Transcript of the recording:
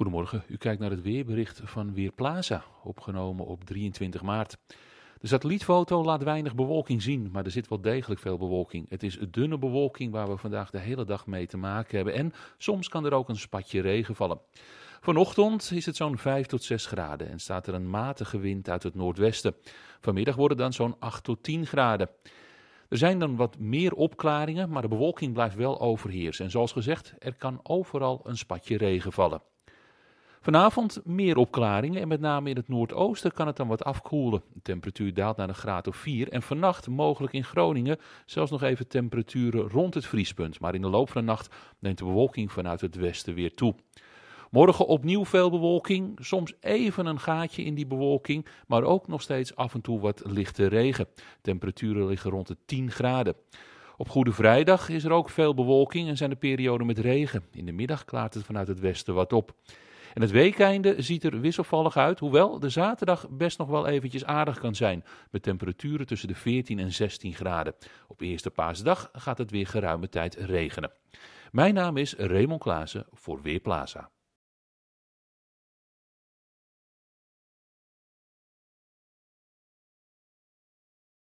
Goedemorgen, u kijkt naar het weerbericht van Weerplaza, opgenomen op 23 maart. De satellietfoto laat weinig bewolking zien, maar er zit wel degelijk veel bewolking. Het is dunne bewolking waar we vandaag de hele dag mee te maken hebben en soms kan er ook een spatje regen vallen. Vanochtend is het zo'n 5 tot 6 graden en staat er een matige wind uit het noordwesten. Vanmiddag wordt het dan zo'n 8 tot 10 graden. Er zijn dan wat meer opklaringen, maar de bewolking blijft wel overheersen. En zoals gezegd, er kan overal een spatje regen vallen. Vanavond meer opklaringen en met name in het noordoosten kan het dan wat afkoelen. De temperatuur daalt naar een graad of 4 en vannacht mogelijk in Groningen zelfs nog even temperaturen rond het vriespunt. Maar in de loop van de nacht neemt de bewolking vanuit het westen weer toe. Morgen opnieuw veel bewolking, soms even een gaatje in die bewolking, maar ook nog steeds af en toe wat lichte regen. Temperaturen liggen rond de 10 graden. Op Goede Vrijdag is er ook veel bewolking en zijn er perioden met regen. In de middag klaart het vanuit het westen wat op. En het weekeinde ziet er wisselvallig uit, hoewel de zaterdag best nog wel eventjes aardig kan zijn, met temperaturen tussen de 14 en 16 graden. Op eerste paasdag gaat het weer geruime tijd regenen. Mijn naam is Raymond Klaassen voor Weerplaza.